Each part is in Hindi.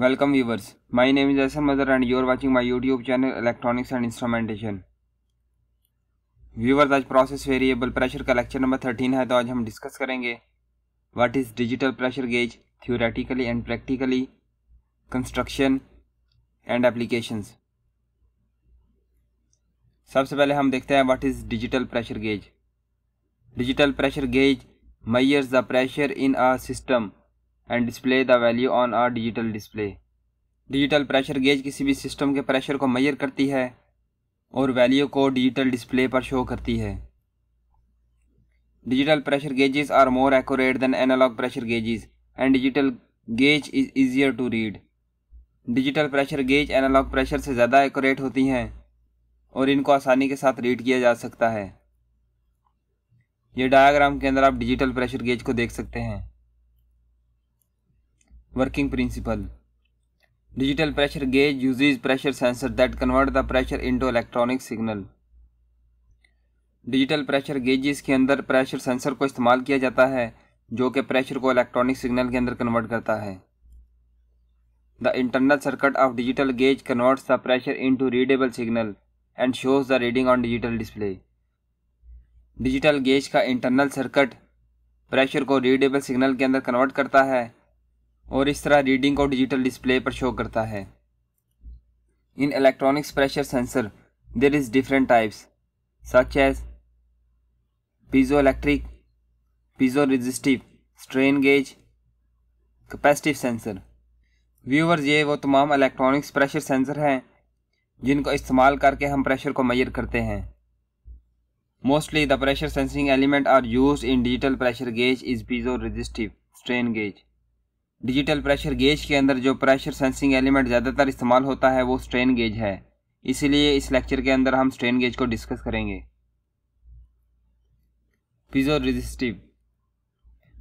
Welcome viewers my name is S Madar and you are watching my YouTube channel electronics and instrumentation viewers आज प्रोसेस वेरिएबल प्रेशर का लेक्चर नंबर थर्टीन है तो आज हम डिस्कस करेंगे what is digital pressure gauge theoretically and practically construction and application सबसे पहले हम देखते हैं what is digital pressure gauge digital pressure gauge measures the pressure in a system and display the value on a digital display digital pressure gauge किसी भी सिस्टम के प्रेशर को मैयर करती है और वैल्यू को डिजिटल डिस्प्ले पर शो करती है digital pressure gauges are more accurate than analogue pressure gauges and digital gauge is easier to read digital pressure gauge analogue pressure से ज़्यादा एक्यूरेट होती हैं और इनको आसानी के साथ रीड किया जा सकता है ये डायग्राम के अंदर आप डिजिटल प्रेशर गेज को देख सकते हैं Working principle Digital pressure gauge uses pressure sensors that convert the pressure into electronic signal. Digital pressure gauges के अंदर प्रेशर सेंसर को इस्तेमाल किया जाता है जो कि प्रेशर को इलेक्ट्रॉनिक सिग्नल के अंदर कन्वर्ट करता है the internal circuit of digital gauge converts the pressure into readable signal and shows the reading on digital display digital gauge का इंटरनल सर्किट प्रेशर को रीडेबल सिग्नल के अंदर कन्वर्ट करता है और इस तरह रीडिंग को डिजिटल डिस्प्ले पर शो करता है in electronics pressure sensor there is different types such as piezoelectric piezoresistive strain gauge capacitive sensor viewers ये वो तमाम इलेक्ट्रॉनिक्स प्रेशर सेंसर हैं जिनको इस्तेमाल करके हम प्रेशर को मैयर करते हैं mostly the pressure sensing element are used in digital pressure gauge is piezoresistive strain gauge digital pressure gauge के अंदर जो प्रेशर सेंसिंग एलिमेंट ज़्यादातर इस्तेमाल होता है वो स्ट्रेन गेज है इसीलिए इस लेक्चर के अंदर हम स्ट्रेन गेज को डिस्कस करेंगे piezoresistive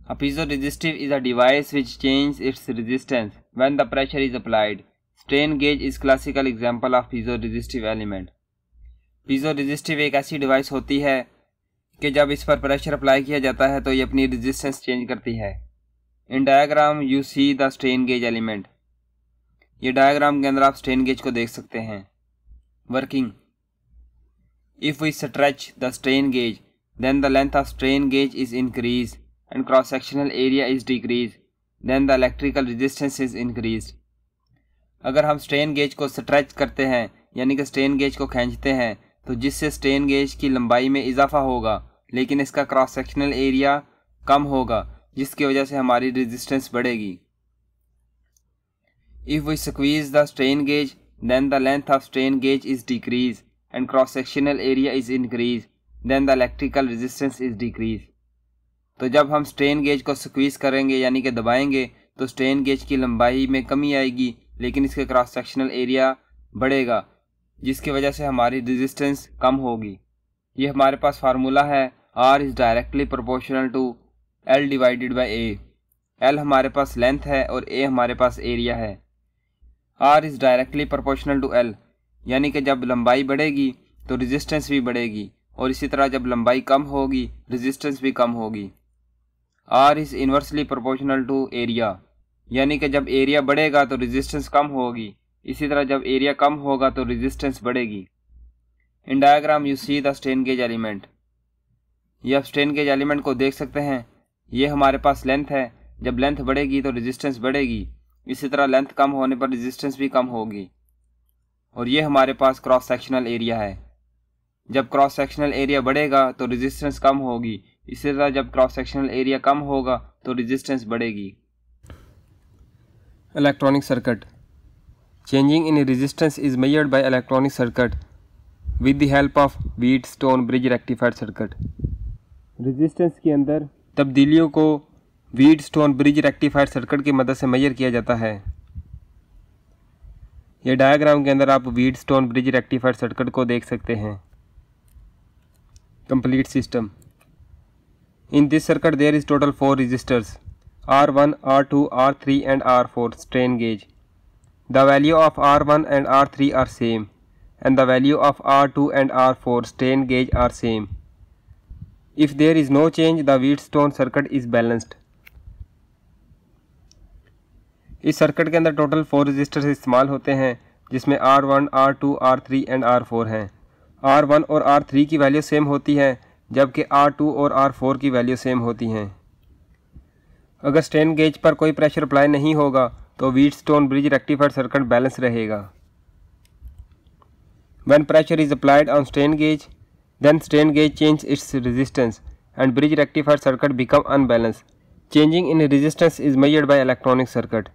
a piezoresistive is a device which change its resistance when the pressure is applied strain gauge is classical example of piezoresistive element piezoresistive एक ऐसी डिवाइस होती है कि जब इस पर प्रेशर अप्लाई किया जाता है तो ये अपनी रजिस्टेंस चेंज करती है in diagram you see the strain gauge element ये डायग्राम के अंदर आप स्ट्रेन गेज को देख सकते हैं working if we stretch the strain gauge then the length of strain gauge is increase and cross sectional area is decrease then the electrical resistance is increase अगर हम स्ट्रेन गेज को स्ट्रेच करते हैं यानी कि स्ट्रेन गेज को खींचते हैं तो जिससे स्ट्रेन गेज की लंबाई में इजाफा होगा लेकिन इसका क्रॉस सेक्शनल एरिया कम होगा जिसकी वजह से हमारी रेजिस्टेंस बढ़ेगी if we squeeze the strain gauge then the length of strain gauge is decrease and cross sectional area is increased then the electrical resistance is decrease तो जब हम स्ट्रेन गेज को स्क्वीज करेंगे यानी कि दबाएंगे तो स्ट्रेन गेज की लंबाई में कमी आएगी लेकिन इसके क्रॉस सेक्शनल एरिया बढ़ेगा जिसकी वजह से हमारी रेजिस्टेंस कम होगी ये हमारे पास फार्मूला है R is directly proportional to L divided by A L हमारे पास लेंथ है और ए हमारे पास एरिया है R is directly proportional to L यानी कि जब लंबाई बढ़ेगी तो रेजिस्टेंस भी बढ़ेगी और इसी तरह जब लंबाई कम होगी रेजिस्टेंस भी कम होगी R is inversely proportional to area यानी कि जब एरिया बढ़ेगा तो रेजिस्टेंस कम होगी इसी तरह जब एरिया कम होगा तो रेजिस्टेंस बढ़ेगी in diagram you see the strain gauge element ये आप स्ट्रेन गेज एलिमेंट को देख सकते हैं ये हमारे पास लेंथ है जब लेंथ बढ़ेगी तो रेजिस्टेंस बढ़ेगी इसी तरह लेंथ कम होने पर रेजिस्टेंस भी कम होगी और ये हमारे पास क्रॉस सेक्शनल एरिया है जब क्रॉस सेक्शनल एरिया बढ़ेगा तो रेजिस्टेंस कम होगी इसी तरह जब क्रॉस सेक्शनल एरिया कम होगा तो रेजिस्टेंस बढ़ेगी electronic circuit changing in resistance is measured by electronic circuit with the help of Wheatstone bridge rectified circuit resistance के अंदर तब्दीलियों को Wheatstone bridge rectified circuit की मदद से मैयर किया जाता है यह डायग्राम के अंदर आप Wheatstone bridge rectified circuit को देख सकते हैं complete system in this circuit there is total four resistors R one R two R three and R four strain gauge the value of R one and R three are same and value of R two and R four strain gauge are same If there is no change, the Wheatstone circuit is balanced. इस सर्किट के अंदर टोटल फोर रजिस्टर्स इस्तेमाल होते हैं जिसमें R one R two R three and R four हैं आर वन और आर थ्री की वैल्यू सेम होती है जबकि आर टू और आर फोर की वैल्यू सेम होती हैं अगर स्ट्रेन गेज पर कोई प्रेशर अप्लाई नहीं होगा तो Wheatstone bridge rectified circuit balance रहेगा when pressure is applied on strain gauge Then strain gauge changes its resistance and bridge rectifier circuit become unbalanced. Changing in resistance is measured by electronic circuit.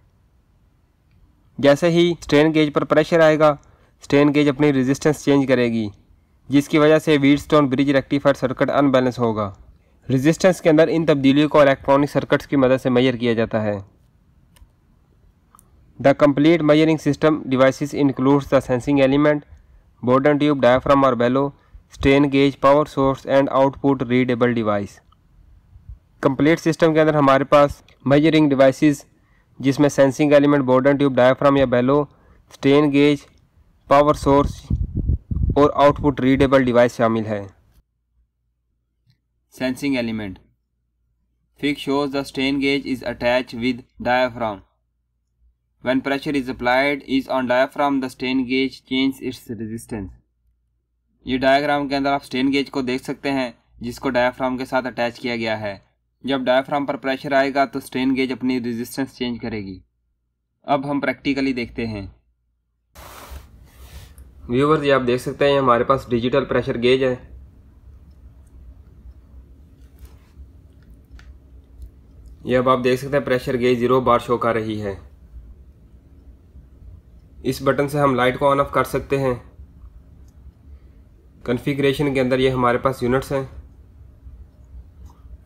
जैसे ही स्ट्रेन गेज पर प्रेशर आएगा स्ट्रेन गेज अपनी रेजिस्टेंस चेंज करेगी जिसकी वजह से Wheatstone bridge rectifier circuit unbalance होगा रेजिस्टेंस के अंदर इन तब्दीलियों को इलेक्ट्रॉनिक सर्किट्स की मदद से मैयर किया जाता है the complete measuring system devices includes the sensing element Bourdon tube diaphragm और bellow strain gauge power source and output readable device complete system के अंदर हमारे पास मेजरिंग डिवाइसेस जिसमें sensing element Bourdon tube diaphragm या bellow strain gauge power source और आउटपुट रीडेबल डिवाइस शामिल है sensing element Fig shows the strain gauge is attach with diaphragm When pressure is applied is on diaphragm the strain gauge changes its resistance. ये डायाग्राम के अंदर आप स्टेन गेज को देख सकते हैं जिसको डायाफ्राम के साथ अटैच किया गया है जब डायाफ्राम पर प्रेशर आएगा तो स्ट्रेन गेज अपनी रेजिस्टेंस चेंज करेगी अब हम प्रैक्टिकली देखते हैं व्यूवर जी आप देख सकते हैं हमारे पास डिजिटल प्रेशर गेज है ये अब आप देख सकते हैं pressure gauge zero bar show कर रही है इस बटन से हम लाइट को ऑन ऑफ कर सकते हैं कन्फिग्रेशन के अंदर ये हमारे पास यूनिट्स हैं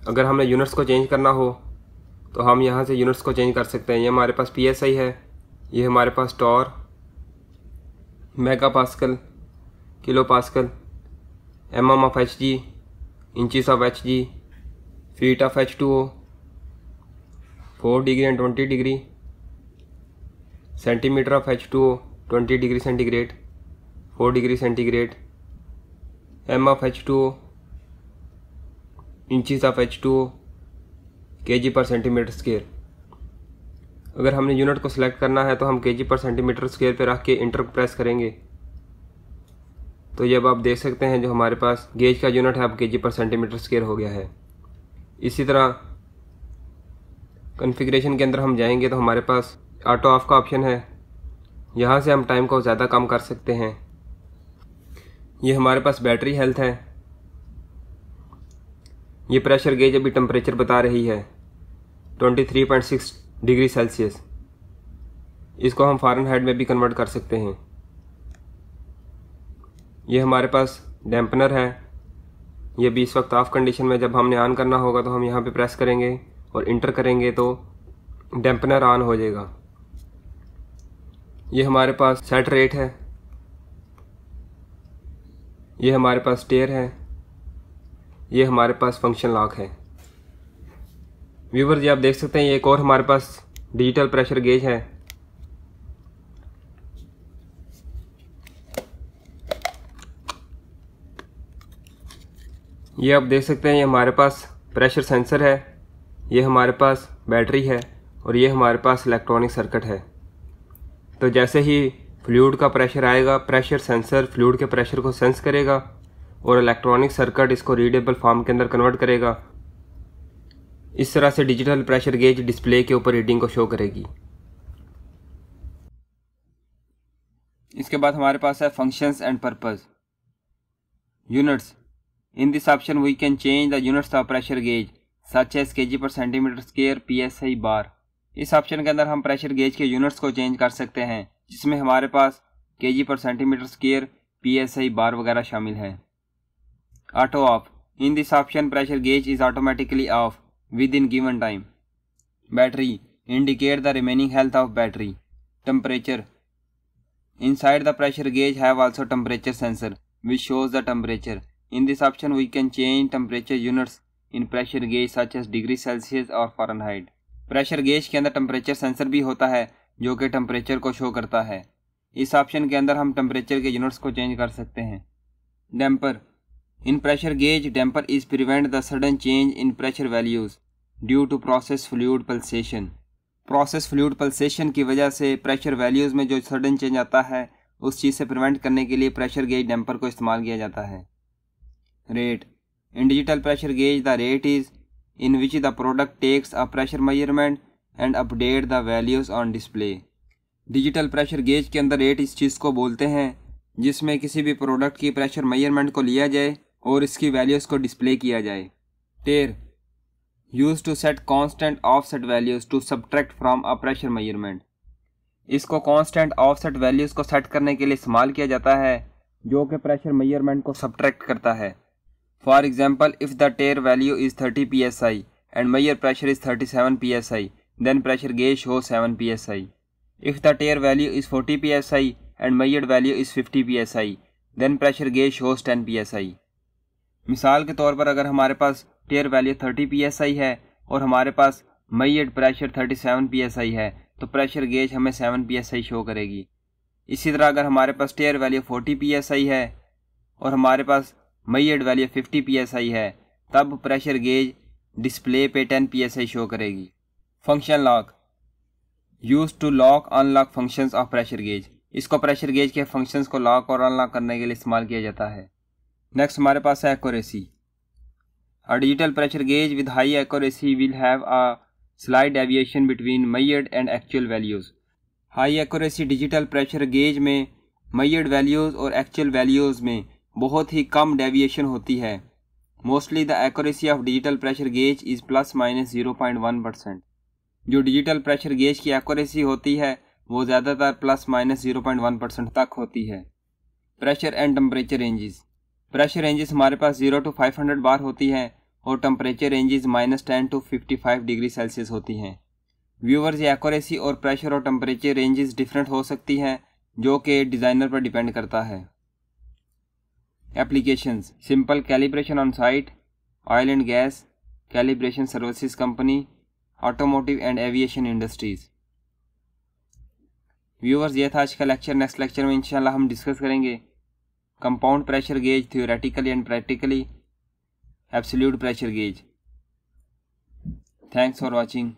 अगर हमें यूनिट्स को चेंज करना हो तो हम यहाँ से यूनिट्स को चेंज कर सकते हैं ये हमारे पास पी एस आई है ये हमारे पास torr mega pascal kilo pascal M M of H G inches of H G feet of H two O four degree and twenty degree centimetre of H two O twenty degree centigrade four degree centigrade M of H two inches of H two K G per centimetre square अगर हमने यूनिट को सिलेक्ट करना है तो हम के जी पर सेंटीमीटर स्केयर पर रख के इंटर प्रेस करेंगे तो जब आप देख सकते हैं जो हमारे पास गेज का यूनिट है अब के जी पर सेंटीमीटर स्केयर हो गया है इसी तरह कॉन्फ़िगरेशन के अंदर हम जाएंगे तो हमारे पास ऑटो ऑफ का ऑप्शन है यहाँ से हम टाइम को ज़्यादा कम कर सकते हैं ये हमारे पास बैटरी हेल्थ है ये प्रेशर गेज अभी टम्परेचर बता रही है 23.6 डिग्री सेल्सियस इसको हम फारनहाइट में भी कन्वर्ट कर सकते हैं ये हमारे पास डैम्पनर है ये भी इस वक्त ऑफ कंडीशन में जब हमने ऑन करना होगा तो हम यहाँ पे प्रेस करेंगे और इंटर करेंगे तो डैम्पनर ऑन हो जाएगा ये हमारे पास सेट रेट है ये हमारे पास टेयर है ये हमारे पास फंक्शन लॉक है व्यूवर जी आप देख सकते हैं एक और हमारे पास डिजिटल प्रेशर गेज है ये आप देख सकते हैं ये हमारे पास प्रेशर सेंसर है ये हमारे पास बैटरी है और ये हमारे पास इलेक्ट्रॉनिक सर्किट है तो जैसे ही फ्लूड का प्रेशर आएगा प्रेशर सेंसर फ्लूड के प्रेशर को सेंस करेगा और इलेक्ट्रॉनिक सर्किट इसको रीडेबल फॉर्म के अंदर कन्वर्ट करेगा इस तरह से डिजिटल प्रेशर गेज डिस्प्ले के ऊपर रीडिंग को शो करेगी इसके बाद हमारे पास है functions and purpose units in this option we can change the units of pressure gauge such as K G per centimetre square P S I bar इस ऑप्शन के अंदर हम प्रेशर गेज के यूनिट्स को चेंज कर सकते हैं जिसमें हमारे पास के G per centimetre square P बार वगैरह शामिल हैं auto off in this option pressure gauge is automatically off within given time battery indicate the remaining health of battery temperature inside the pressure gauge have also temperature sensor which shows the temperature in this option we can change temperature units in pressure gauge such as degree Celsius और फॉरन हाइट प्रेशर गेज के अंदर टम्परेचर सेंसर भी होता है जो कि टम्परेचर को शो करता है इस ऑप्शन के अंदर हम टम्परेचर के यूनिट्स को चेंज कर सकते हैं damper in pressure gauge damper is prevent the sudden change in pressure values due to process fluid pulsation process fluid pulsation की वजह से प्रेशर वैल्यूज़ में जो सडन चेंज आता है उस चीज़ से प्रिवेंट करने के लिए प्रेशर गेज डैम्पर को इस्तेमाल किया जाता है rate in digital pressure gauge the rate is in which the product takes a pressure measurement and update the values on display digital pressure gauge के अंदर रेट इस चीज़ को बोलते हैं जिसमें किसी भी प्रोडक्ट की प्रेशर मेजरमेंट को लिया जाए और इसकी वैल्यूज़ को डिस्प्ले किया जाए tare use to set constant offset values to subtract from a pressure measurement इसको कांस्टेंट ऑफसेट वैल्यूज़ को सेट करने के लिए इस्तेमाल किया जाता है जो कि प्रेशर मेजरमेंट को सब्ट्रैक्ट करता है for example if the tare value is thirty P S I and measured pressure is thirty seven P S I then pressure gauge shows 7 psi. If the tear value is 40 psi and measured value is 50 psi, then pressure gauge shows 10 psi. misal ke taur par agar hamare paas tear value 30 psi hai aur hamare paas measured pressure 37 psi hai to pressure gauge hame 7 psi show karegi इसी तरह अगर हमारे पास टेयर वैल्यू 40 psi है और हमारे पास मैयड वैल्यू 50 psi है तब प्रेशर गेज डिस्प्ले पे 10 psi शो करेगी function lock use to lock unlock functions of pressure gauge इसको प्रेशर गेज के फंक्शंस को लॉक और अनलॉक करने के लिए इस्तेमाल किया जाता है नेक्स्ट हमारे पास है accuracy a digital pressure gauge with high accuracy will have a slight deviation between measured and actual values high accuracy digital pressure gauge में मैयड वैल्यूज़ और एक्चुअल वैल्यूज़ में बहुत ही कम डेविएशन होती है mostly the accuracy of digital pressure gauge is plus minus zero point one percent जो डिजिटल प्रेशर गेज की एक्यूरेसी होती है वो ज़्यादातर plus minus zero point one percent तक होती है pressure and temperature ranges pressure ranges हमारे पास zero to five hundred bar होती हैं और temperature ranges minus ten to fifty five degree Celsius होती हैं व्यूवर्स एक्यूरेसी और प्रेशर और टम्परेचर रेंजेस डिफरेंट हो सकती हैं जो कि डिज़ाइनर पर डिपेंड करता है applications simple calibration on site oil and gas calibration services company automotive and aviation industries viewers ये था आज का लेक्चर नेक्स्ट लेक्चर में इंशाल्लाह हम डिस्कस करेंगे compound pressure gauge theoretically and practically absolute pressure gauge thanks for watching